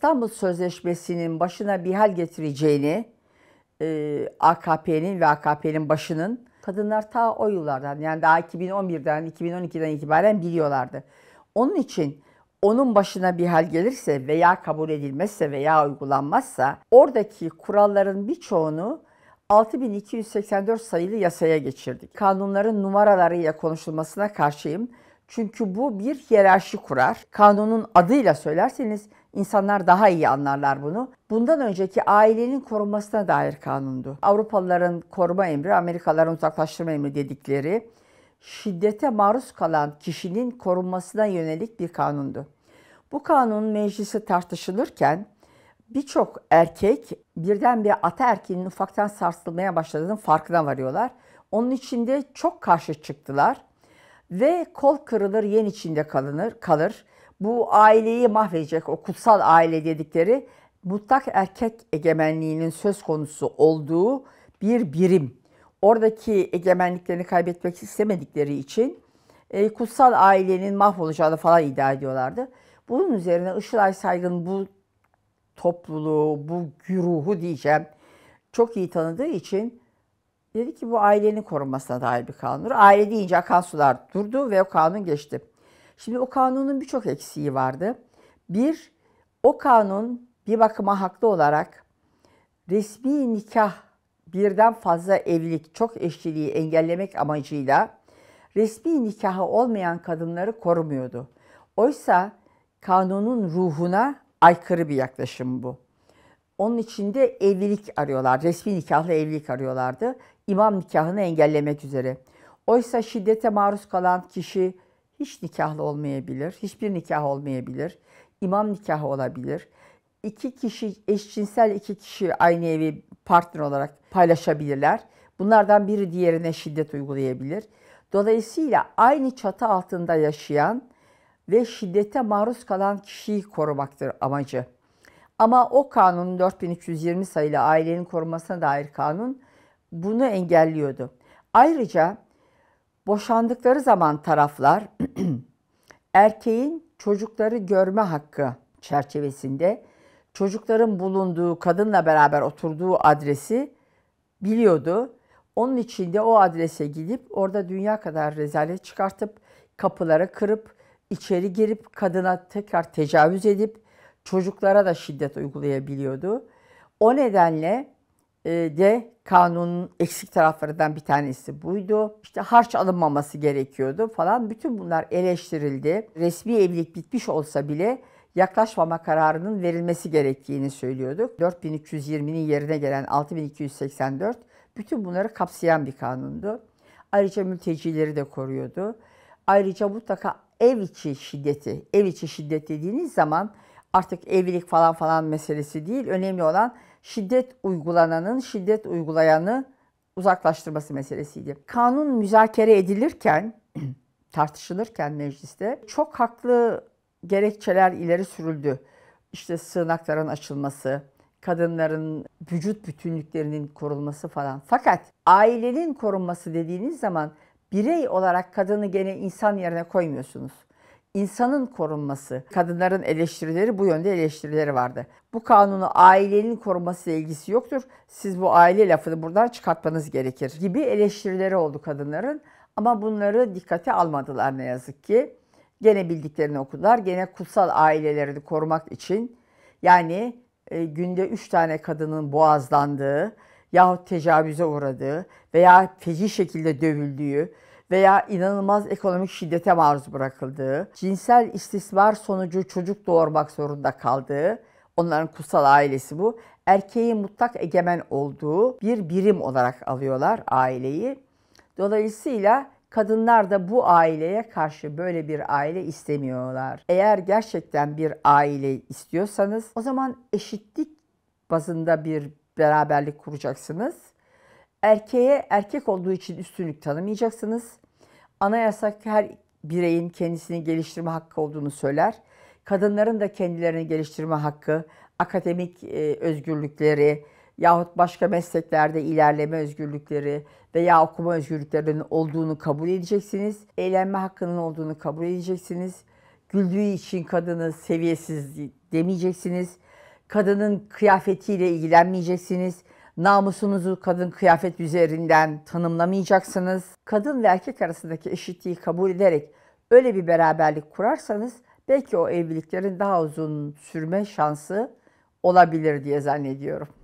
İstanbul Sözleşmesi'nin başına bir hal getireceğini e, AKP'nin ve AKP'nin başının kadınlar ta o yıllardan yani daha 2011'den 2012'den itibaren biliyorlardı. Onun için onun başına bir hal gelirse veya kabul edilmezse veya uygulanmazsa oradaki kuralların birçoğunu 6284 sayılı yasaya geçirdik. Kanunların numaralarıyla konuşulmasına karşıyım. Çünkü bu bir hiyerarşi kurar. Kanunun adıyla söylerseniz İnsanlar daha iyi anlarlar bunu. Bundan önceki ailenin korunmasına dair kanundu. Avrupalıların koruma emri, Amerikalıların uzaklaştırma emri dedikleri şiddete maruz kalan kişinin korunmasına yönelik bir kanundu. Bu kanun meclisi tartışılırken birçok erkek birden bir birdenbire ataerkinin ufaktan sarsılmaya başladığının farkına varıyorlar. Onun içinde çok karşı çıktılar ve kol kırılır yen içinde kalınır, kalır bu aileyi mahvedecek o kutsal aile dedikleri mutlak erkek egemenliğinin söz konusu olduğu bir birim. Oradaki egemenliklerini kaybetmek istemedikleri için e, kutsal ailenin mahvolacağını falan iddia ediyorlardı. Bunun üzerine Işılay Saygın bu topluluğu, bu güruhu diyeceğim çok iyi tanıdığı için dedi ki bu ailenin korunmasına dair bir kanun. Aile deyince akan sular durdu ve o kanun geçti. Şimdi o kanunun birçok eksiği vardı. Bir, o kanun bir bakıma haklı olarak resmi nikah birden fazla evlilik çok eşliliği engellemek amacıyla resmi nikahı olmayan kadınları korumuyordu. Oysa kanunun ruhuna aykırı bir yaklaşım bu. Onun içinde evlilik arıyorlar, resmi nikahlı evlilik arıyorlardı. İmam nikahını engellemek üzere. Oysa şiddete maruz kalan kişi hiç nikahlı olmayabilir, hiçbir nikah olmayabilir. imam nikahı olabilir. İki kişi, eşcinsel iki kişi aynı evi partner olarak paylaşabilirler. Bunlardan biri diğerine şiddet uygulayabilir. Dolayısıyla aynı çatı altında yaşayan ve şiddete maruz kalan kişiyi korumaktır amacı. Ama o kanunun 4320 sayılı ailenin korumasına dair kanun bunu engelliyordu. Ayrıca Boşandıkları zaman taraflar erkeğin çocukları görme hakkı çerçevesinde çocukların bulunduğu kadınla beraber oturduğu adresi biliyordu. Onun için de o adrese gidip orada dünya kadar rezalet çıkartıp kapıları kırıp içeri girip kadına tekrar tecavüz edip çocuklara da şiddet uygulayabiliyordu. O nedenle ee, de kanunun eksik taraflarından bir tanesi buydu. İşte harç alınmaması gerekiyordu falan. Bütün bunlar eleştirildi. Resmi evlilik bitmiş olsa bile yaklaşmama kararının verilmesi gerektiğini söylüyorduk. 4320'nin yerine gelen 6284 bütün bunları kapsayan bir kanundu. Ayrıca mültecileri de koruyordu. Ayrıca mutlaka ev içi şiddeti, ev içi şiddet dediğiniz zaman artık evlilik falan falan meselesi değil. Önemli olan şiddet uygulananın şiddet uygulayanı uzaklaştırması meselesiydi. Kanun müzakere edilirken, tartışılırken mecliste çok haklı gerekçeler ileri sürüldü. İşte sığınakların açılması, kadınların vücut bütünlüklerinin korunması falan. Fakat ailenin korunması dediğiniz zaman birey olarak kadını gene insan yerine koymuyorsunuz insanın korunması. Kadınların eleştirileri bu yönde eleştirileri vardı. Bu kanunu ailenin korumasıyla ilgisi yoktur. Siz bu aile lafını buradan çıkartmanız gerekir gibi eleştirileri oldu kadınların. Ama bunları dikkate almadılar ne yazık ki. Gene bildiklerini okudular. Gene kutsal ailelerini korumak için yani e, günde üç tane kadının boğazlandığı yahut tecavüze uğradığı veya feci şekilde dövüldüğü veya inanılmaz ekonomik şiddete maruz bırakıldığı, cinsel istismar sonucu çocuk doğurmak zorunda kaldığı, onların kutsal ailesi bu, erkeğin mutlak egemen olduğu bir birim olarak alıyorlar aileyi. Dolayısıyla kadınlar da bu aileye karşı böyle bir aile istemiyorlar. Eğer gerçekten bir aile istiyorsanız o zaman eşitlik bazında bir beraberlik kuracaksınız Erkeğe erkek olduğu için üstünlük tanımayacaksınız. Anayasa her bireyin kendisini geliştirme hakkı olduğunu söyler. Kadınların da kendilerini geliştirme hakkı, akademik e, özgürlükleri yahut başka mesleklerde ilerleme özgürlükleri veya okuma özgürlüklerinin olduğunu kabul edeceksiniz. Eğlenme hakkının olduğunu kabul edeceksiniz. Güldüğü için kadını seviyesiz demeyeceksiniz. Kadının kıyafetiyle ilgilenmeyeceksiniz Namusunuzu kadın kıyafet üzerinden tanımlamayacaksınız. Kadın ve erkek arasındaki eşitliği kabul ederek öyle bir beraberlik kurarsanız belki o evliliklerin daha uzun sürme şansı olabilir diye zannediyorum.